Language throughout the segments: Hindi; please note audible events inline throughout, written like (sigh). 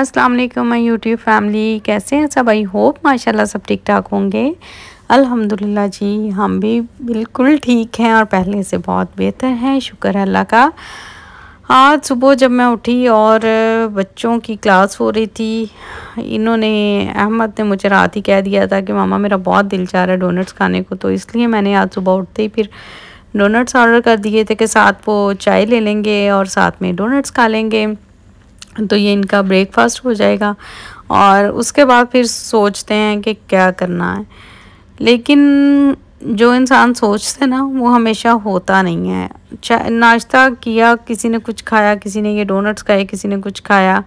अस्सलाम वालेकुम माय यूट्यूब फैमिली कैसे हैं सब आई होप माशाल्लाह सब ठीक ठाक होंगे अल्हम्दुलिल्लाह जी हम भी बिल्कुल ठीक हैं और पहले से बहुत बेहतर हैं शुक्र है अल्लाह का आज सुबह जब मैं उठी और बच्चों की क्लास हो रही थी इन्होंने अहमद ने मुझे रात ही कह दिया था कि मामा मेरा बहुत दिल चाह रहा है डोनट्स खाने को तो इसलिए मैंने आज सुबह उठते ही फिर डोनट्स ऑर्डर कर दिए थे कि साथ वो चाय ले लेंगे और साथ में डोनट्स खा लेंगे तो ये इनका ब्रेकफास्ट हो जाएगा और उसके बाद फिर सोचते हैं कि क्या करना है लेकिन जो इंसान सोचते ना वो हमेशा होता नहीं है नाश्ता किया किसी ने कुछ खाया किसी ने ये डोनट्स खाए किसी ने कुछ खाया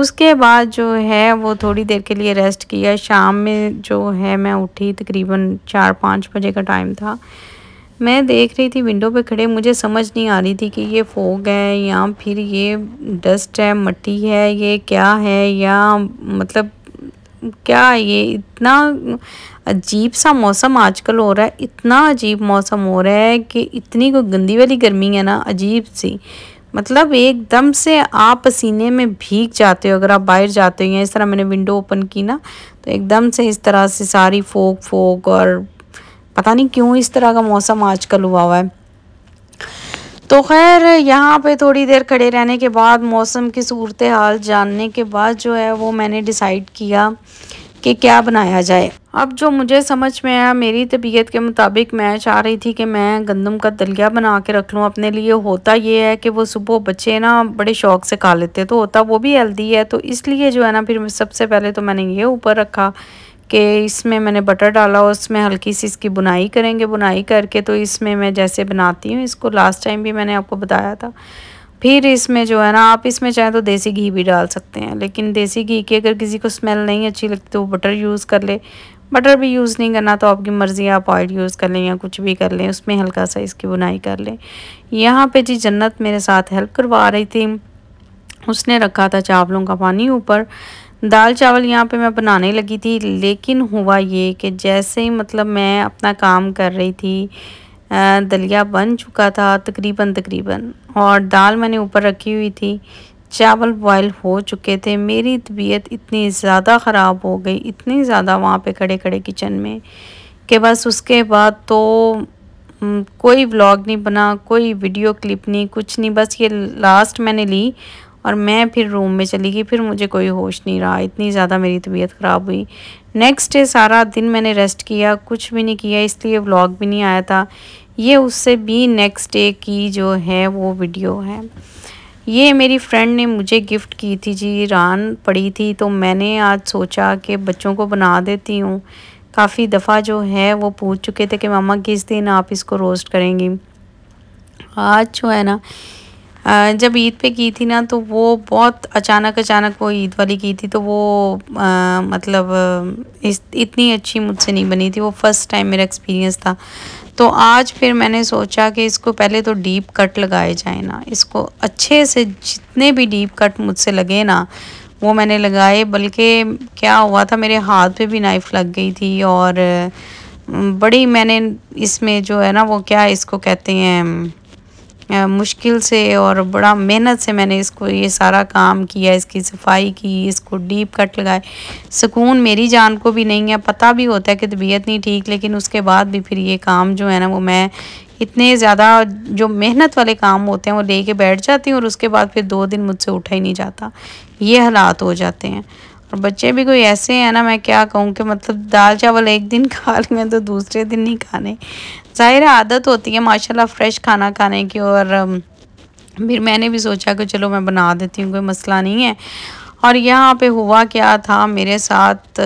उसके बाद जो है वो थोड़ी देर के लिए रेस्ट किया शाम में जो है मैं उठी तकरीबन चार पाँच बजे का टाइम था मैं देख रही थी विंडो पे खड़े मुझे समझ नहीं आ रही थी कि ये फोग है या फिर ये डस्ट है मट्टी है ये क्या है या मतलब क्या ये इतना अजीब सा मौसम आजकल हो रहा है इतना अजीब मौसम हो रहा है कि इतनी कोई गंदी वाली गर्मी है ना अजीब सी मतलब एकदम से आप पसीने में भीग जाते हो अगर आप बाहर जाते हो या इस तरह मैंने विंडो ओपन की ना तो एकदम से इस तरह से सारी फोक फोक और पता नहीं क्यों इस तरह का मौसम आजकल हुआ हुआ है तो खैर यहाँ पे थोड़ी देर खड़े रहने के बाद मौसम की सूरत हाल जानने के बाद जो है वो मैंने डिसाइड किया कि क्या बनाया जाए अब जो मुझे समझ में आया मेरी तबीयत के मुताबिक मैं चाह रही थी कि मैं गंदम का दलिया बना के रख लूँ अपने लिए होता ये है कि वो सुबह बच्चे ना बड़े शौक से खा लेते तो होता वो भी हेल्दी है तो इसलिए जो है ना फिर सबसे पहले तो मैंने ये ऊपर रखा कि इसमें मैंने बटर डाला और उसमें हल्की सी इसकी बुनाई करेंगे बुनाई करके तो इसमें मैं जैसे बनाती हूँ इसको लास्ट टाइम भी मैंने आपको बताया था फिर इसमें जो है ना आप इसमें चाहें तो देसी घी भी डाल सकते हैं लेकिन देसी घी की अगर किसी को स्मेल नहीं अच्छी लगती तो वो बटर यूज़ कर ले बटर भी यूज़ नहीं करना तो आपकी मर्ज़ी आप ऑयल यूज़ कर लें या कुछ भी कर लें उसमें हल्का सा इसकी बुनाई कर लें यहाँ पे जी जन्नत मेरे साथ हेल्प करवा रही थी उसने रखा था चावलों का पानी ऊपर दाल चावल यहाँ पे मैं बनाने लगी थी लेकिन हुआ ये कि जैसे ही मतलब मैं अपना काम कर रही थी दलिया बन चुका था तकरीबन तकरीबन और दाल मैंने ऊपर रखी हुई थी चावल बॉयल हो चुके थे मेरी तबीयत इतनी ज़्यादा ख़राब हो गई इतनी ज़्यादा वहाँ पे खड़े खड़े किचन में कि बस उसके बाद तो कोई व्लॉग नहीं बना कोई वीडियो क्लिप नहीं कुछ नहीं बस ये लास्ट मैंने ली और मैं फिर रूम में चली गई फिर मुझे कोई होश नहीं रहा इतनी ज़्यादा मेरी तबीयत ख़राब हुई नेक्स्ट डे सारा दिन मैंने रेस्ट किया कुछ भी नहीं किया इसलिए व्लॉग भी नहीं आया था ये उससे भी नेक्स्ट डे की जो है वो वीडियो है ये मेरी फ्रेंड ने मुझे गिफ्ट की थी जी रान पड़ी थी तो मैंने आज सोचा कि बच्चों को बना देती हूँ काफ़ी दफ़ा जो है वो पूछ चुके थे कि मामा किस दिन आप इसको रोस्ट करेंगी आज जो है ना जब ईद पे की थी ना तो वो बहुत अचानक अचानक वो ईद वाली की थी तो वो आ, मतलब इस इतनी अच्छी मुझसे नहीं बनी थी वो फ़र्स्ट टाइम मेरा एक्सपीरियंस था तो आज फिर मैंने सोचा कि इसको पहले तो डीप कट लगाए जाए ना इसको अच्छे से जितने भी डीप कट मुझसे लगे ना वो मैंने लगाए बल्कि क्या हुआ था मेरे हाथ पे भी नाइफ़ लग गई थी और बड़ी मैंने इसमें जो है ना वो क्या इसको कहते हैं मुश्किल से और बड़ा मेहनत से मैंने इसको ये सारा काम किया इसकी सफाई की इसको डीप कट लगाए सुकून मेरी जान को भी नहीं है पता भी होता है कि तबीयत नहीं ठीक लेकिन उसके बाद भी फिर ये काम जो है ना वो मैं इतने ज़्यादा जो मेहनत वाले काम होते हैं वो लेके बैठ जाती हूँ और उसके बाद फिर दो दिन मुझसे उठा ही नहीं जाता ये हालात हो जाते हैं और बच्चे भी कोई ऐसे हैं ना मैं क्या कहूँ कि मतलब दाल चावल एक दिन खा लेंगे तो दूसरे दिन नहीं खाने ज़ाहिर आदत होती है माशाल्लाह फ़्रेश खाना खाने की और फिर मैंने भी सोचा कि चलो मैं बना देती हूँ कोई मसला नहीं है और यहाँ पे हुआ क्या था मेरे साथ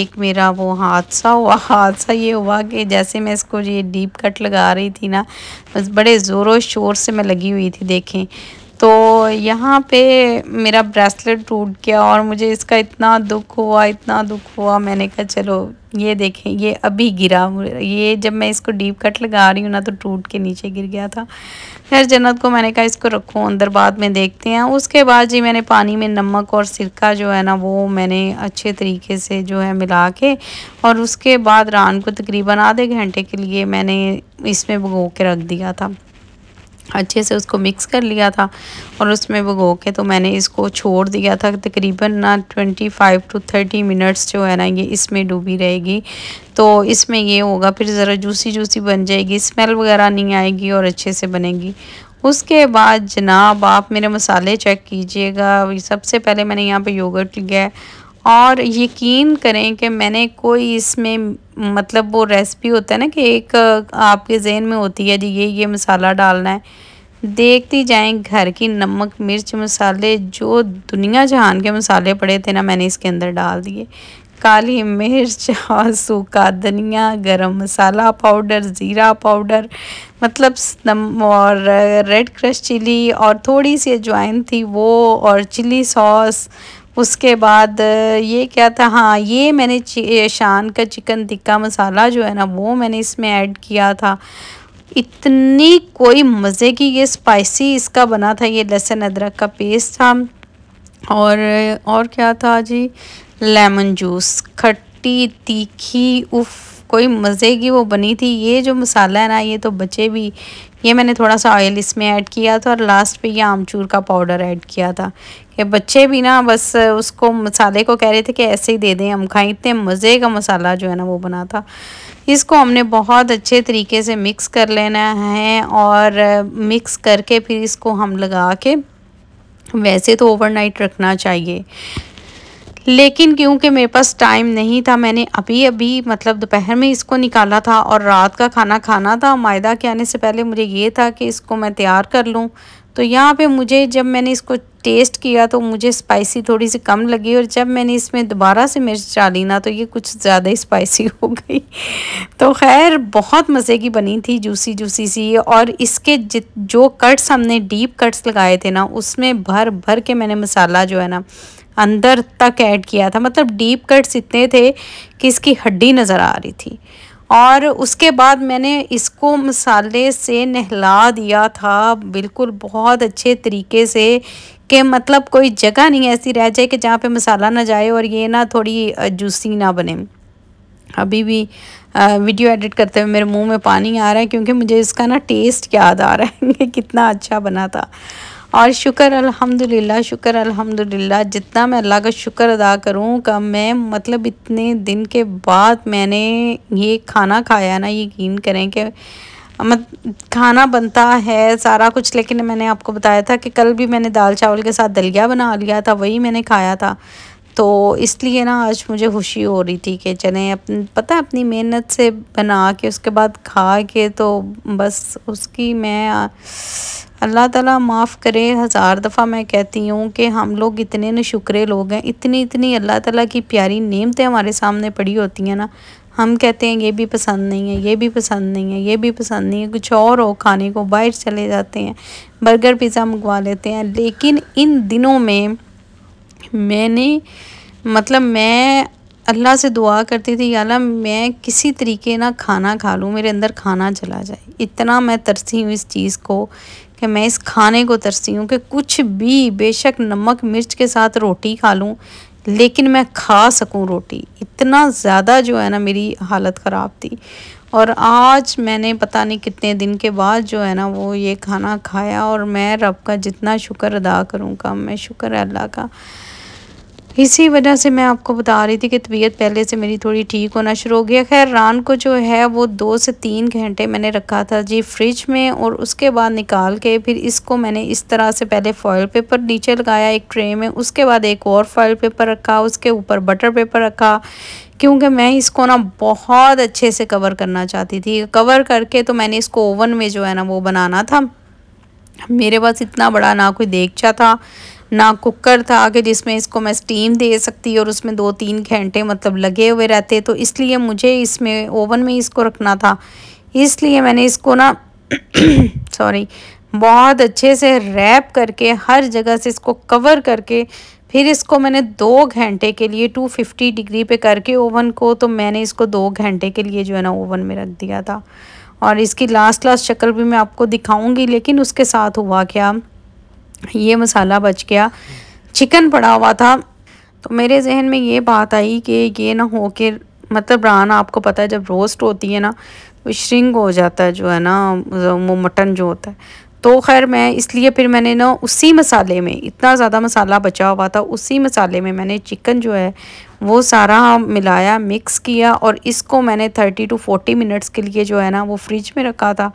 एक मेरा वो हादसा हुआ (laughs) हादसा ये हुआ कि जैसे मैं इसको ये डीप कट लगा रही थी ना बस बड़े ज़ोरों शोर से मैं लगी हुई थी देखें तो यहाँ पे मेरा ब्रेसलेट टूट गया और मुझे इसका इतना दुख हुआ इतना दुख हुआ मैंने कहा चलो ये देखें ये अभी गिरा ये जब मैं इसको डीप कट लगा रही हूँ ना तो टूट के नीचे गिर गया था खैर जन्नत को मैंने कहा इसको रखो अंदर बाद में देखते हैं उसके बाद जी मैंने पानी में नमक और सिरका जो है ना वो मैंने अच्छे तरीके से जो है मिला के और उसके बाद रान को तकरीबन आधे घंटे के लिए मैंने इसमें भगो के रख दिया था अच्छे से उसको मिक्स कर लिया था और उसमें भगो के तो मैंने इसको छोड़ दिया था तकरीबन ना twenty five to thirty minutes जो है ना ये इसमें डूबी रहेगी तो इसमें ये होगा फिर ज़रा जूसी जूसी बन जाएगी स्मेल वगैरह नहीं आएगी और अच्छे से बनेगी उसके बाद जनाब आप मेरे मसाले चेक कीजिएगा सबसे पहले मैंने यहाँ पर योगट लिया है और यकीन करें कि मैंने कोई इसमें मतलब वो रेसिपी होता है ना कि एक आपके जहन में होती है जी ये ये मसाला डालना है देखती जाए घर की नमक मिर्च मसाले जो दुनिया जहान के मसाले पड़े थे ना मैंने इसके अंदर डाल दिए काली मिर्च और सूखा धनिया गरम मसाला पाउडर ज़ीरा पाउडर मतलब और रेड क्रश चिली और थोड़ी सी अजवाइन थी वो और चिली सॉस उसके बाद ये क्या था हाँ ये मैंने शान का चिकन टिक्का मसाला जो है ना वो मैंने इसमें ऐड किया था इतनी कोई मज़े की ये स्पाइसी इसका बना था ये लहसुन अदरक का पेस्ट था और और क्या था जी लेमन जूस खट्टी तीखी उफ़ कोई मज़े की वो बनी थी ये जो मसाला है ना ये तो बचे भी ये मैंने थोड़ा सा ऑयल इसमें ऐड किया था और लास्ट पे ये आमचूर का पाउडर ऐड किया था कि बच्चे भी ना बस उसको मसाले को कह रहे थे कि ऐसे ही दे दें हम खाएं इतने मज़े का मसाला जो है ना वो बना था इसको हमने बहुत अच्छे तरीके से मिक्स कर लेना है और मिक्स करके फिर इसको हम लगा के वैसे तो ओवरनाइट रखना चाहिए लेकिन क्योंकि मेरे पास टाइम नहीं था मैंने अभी अभी मतलब दोपहर में इसको निकाला था और रात का खाना खाना था मायदा के आने से पहले मुझे ये था कि इसको मैं तैयार कर लूँ तो यहाँ पे मुझे जब मैंने इसको टेस्ट किया तो मुझे स्पाइसी थोड़ी सी कम लगी और जब मैंने इसमें दोबारा से मिर्च डाली ना तो ये कुछ ज़्यादा ही स्पाइसी हो गई तो खैर बहुत मज़े की बनी थी जूसी जूसी सी और इसके जित जो कट्स हमने डीप कट्स लगाए थे ना उसमें भर भर के मैंने मसाला जो है ना अंदर तक ऐड किया था मतलब डीप कट्स इतने थे कि इसकी हड्डी नज़र आ रही थी और उसके बाद मैंने इसको मसाले से नहला दिया था बिल्कुल बहुत अच्छे तरीके से कि मतलब कोई जगह नहीं ऐसी रह जाए कि जहाँ पे मसाला ना जाए और ये ना थोड़ी जूसी ना बने अभी भी वीडियो एडिट करते हुए मेरे मुंह में पानी आ रहा है क्योंकि मुझे इसका ना टेस्ट याद आ रहा है कि कितना अच्छा बना था और शुक्र अल्हम्दुलिल्लाह शुक्र अल्हम्दुलिल्लाह जितना मैं अल्लाह का शुक्र अदा करूँ कम मैं मतलब इतने दिन के बाद मैंने ये खाना खाया ना यकीन करें कि मत खाना बनता है सारा कुछ लेकिन मैंने आपको बताया था कि कल भी मैंने दाल चावल के साथ दलिया बना लिया था वही मैंने खाया था तो इसलिए ना आज मुझे खुशी हो रही थी कि चलें अपन पता है अपनी मेहनत से बना के उसके बाद खा के तो बस उसकी मैं अल्लाह ताला माफ़ करे हज़ार दफ़ा मैं कहती हूँ कि हम लोग इतने नशुकरे लोग हैं इतनी इतनी अल्लाह ताला की प्यारी नेमतें हमारे सामने पड़ी होती हैं ना हम कहते हैं ये भी पसंद नहीं है ये भी पसंद नहीं है ये भी पसंद नहीं है कुछ और हो खाने को बाहर चले जाते हैं बर्गर पिज़्ज़ा मंगवा लेते हैं लेकिन इन दिनों में मैंने मतलब मैं अल्लाह से दुआ करती थी अल्लाह मैं किसी तरीके ना खाना खा लूँ मेरे अंदर खाना चला जाए इतना मैं तरसी हूँ इस चीज़ को कि मैं इस खाने को तरसी हूँ कि कुछ भी बेशक नमक मिर्च के साथ रोटी खा लूँ लेकिन मैं खा सकूँ रोटी इतना ज़्यादा जो है ना मेरी हालत ख़राब थी और आज मैंने पता नहीं कितने दिन के बाद जो है ना वो ये खाना खाया और मैं रब का जितना शुक्र अदा करूँगा मैं शुक्र है अल्लाह का इसी वजह से मैं आपको बता रही थी कि तबीयत पहले से मेरी थोड़ी ठीक होना शुरू हो गया खैर रान को जो है वो दो से तीन घंटे मैंने रखा था जी फ्रिज में और उसके बाद निकाल के फिर इसको मैंने इस तरह से पहले फॉयल पेपर नीचे लगाया एक ट्रे में उसके बाद एक और फॉयल पेपर रखा उसके ऊपर बटर पेपर रखा क्योंकि मैं इसको ना बहुत अच्छे से कवर करना चाहती थी कवर करके तो मैंने इसको ओवन में जो है ना वो बनाना था मेरे पास इतना बड़ा ना कोई देखचा था ना कुकर था कि जिसमें इसको मैं स्टीम दे सकती और उसमें दो तीन घंटे मतलब लगे हुए रहते तो इसलिए मुझे इसमें ओवन में इसको रखना था इसलिए मैंने इसको ना सॉरी (clears throat) बहुत अच्छे से रैप करके हर जगह से इसको कवर करके फिर इसको मैंने दो घंटे के लिए 250 डिग्री पे करके ओवन को तो मैंने इसको दो घंटे के लिए जो है ना ओवन में रख दिया था और इसकी लास्ट लास्ट शक्ल भी मैं आपको दिखाऊंगी लेकिन उसके साथ हुआ क्या ये मसाला बच गया चिकन पड़ा हुआ था तो मेरे जहन में ये बात आई कि ये ना हो के मतलब रान आपको पता है जब रोस्ट होती है ना वो तो श्रिंग हो जाता है जो है ना वो मटन जो होता है तो खैर मैं इसलिए फिर मैंने ना उसी मसाले में इतना ज़्यादा मसाला बचा हुआ था उसी मसाले में मैंने चिकन जो है वो सारा मिलाया मिक्स किया और इसको मैंने 30 टू 40 मिनट्स के लिए जो है ना वो फ्रिज में रखा था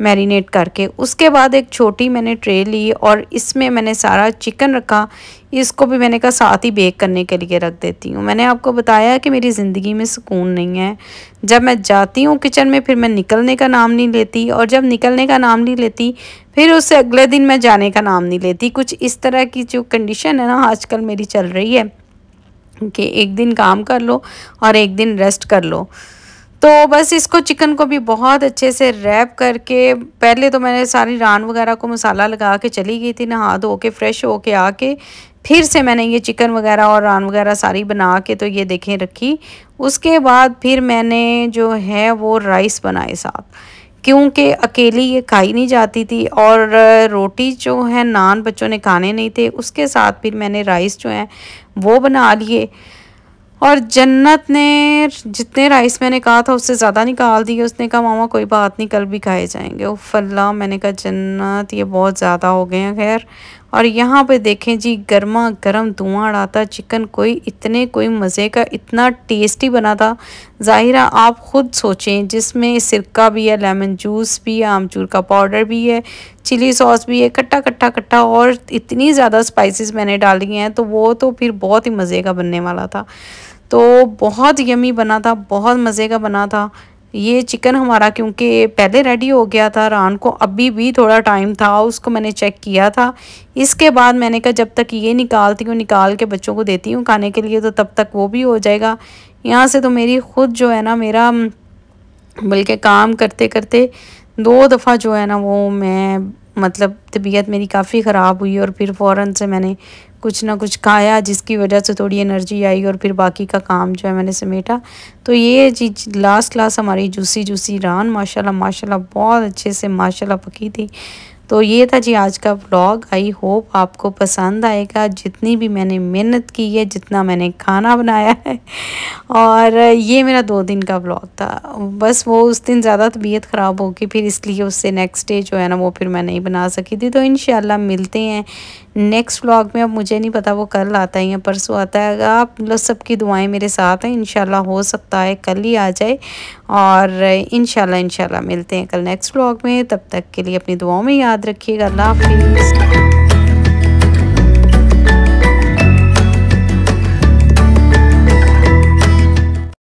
मैरिनेट करके उसके बाद एक छोटी मैंने ट्रे ली और इसमें मैंने सारा चिकन रखा इसको भी मैंने कहा साथ ही बेक करने के लिए रख देती हूँ मैंने आपको बताया कि मेरी ज़िंदगी में सुकून नहीं है जब मैं जाती हूँ किचन में फिर मैं निकलने का नाम नहीं लेती और जब निकलने का नाम नहीं लेती फिर उससे अगले दिन मैं जाने का नाम नहीं लेती कुछ इस तरह की जो कंडीशन है ना आजकल मेरी चल रही है कि एक दिन काम कर लो और एक दिन रेस्ट कर लो तो बस इसको चिकन को भी बहुत अच्छे से रैप करके पहले तो मैंने सारी रान वगैरह को मसाला लगा के चली गई थी नहा धो के फ्रेश हो के आके फिर से मैंने ये चिकन वगैरह और रान वगैरह सारी बना के तो ये देखें रखी उसके बाद फिर मैंने जो है वो राइस बनाए साथ क्योंकि अकेली ये खाई नहीं जाती थी और रोटी जो है नान बच्चों ने खाने नहीं थे उसके साथ फिर मैंने राइस जो है वो बना लिए और जन्नत ने जितने राइस मैंने कहा था उससे ज़्यादा निकाल दिए उसने कहा मामा कोई बात नहीं कल भी खाए जाएंगे ओ फल्ला मैंने कहा जन्नत ये बहुत ज़्यादा हो गए हैं खैर और यहाँ पे देखें जी गर्मा गर्म धुआँ आता चिकन कोई इतने कोई मज़े का इतना टेस्टी बना था ज़ाहिर आप ख़ुद सोचें जिसमें सिरका भी है लेमन जूस भी है आमचूर का पाउडर भी है चिली सॉस भी है खट्टा खट्टा खट्टा और इतनी ज़्यादा स्पाइसेस मैंने डाली हैं तो वो तो फिर बहुत ही मज़े का बनने वाला था तो बहुत यमी बना था बहुत मज़े का बना था ये चिकन हमारा क्योंकि पहले रेडी हो गया था रान को अभी भी थोड़ा टाइम था उसको मैंने चेक किया था इसके बाद मैंने कहा जब तक ये निकालती हूँ निकाल के बच्चों को देती हूँ खाने के लिए तो तब तक वो भी हो जाएगा यहाँ से तो मेरी खुद जो है ना मेरा बल्कि काम करते करते दो दफ़ा जो है ना वो मैं मतलब तबीयत मेरी काफ़ी ख़राब हुई और फिर फ़ौर से मैंने कुछ ना कुछ खाया जिसकी वजह से थोड़ी एनर्जी आई और फिर बाकी का काम जो है मैंने समेटा तो ये चीज लास्ट लास्ट हमारी जूसी जूसी रान माशाल्लाह माशाल्लाह बहुत अच्छे से माशाल्लाह पकी थी तो ये था जी आज का ब्लॉग आई होप आपको पसंद आएगा जितनी भी मैंने मेहनत की है जितना मैंने खाना बनाया है और ये मेरा दो दिन का ब्लॉग था बस वो उस दिन ज़्यादा तबीयत ख़राब हो गई फिर इसलिए उससे नेक्स्ट डे जो है ना वो फिर मैं नहीं बना सकी थी तो इन मिलते हैं नेक्स्ट ब्लॉग में अब मुझे नहीं पता वो कल आता है या परसों आता है आप मतलब सबकी दुआएं मेरे साथ हैं इन हो सकता है कल ही आ जाए और इन शाला मिलते हैं कल नेक्स्ट ब्लॉग में तब तक के लिए अपनी दुआओं में याद रखिएगा अल्लाह हाफिज़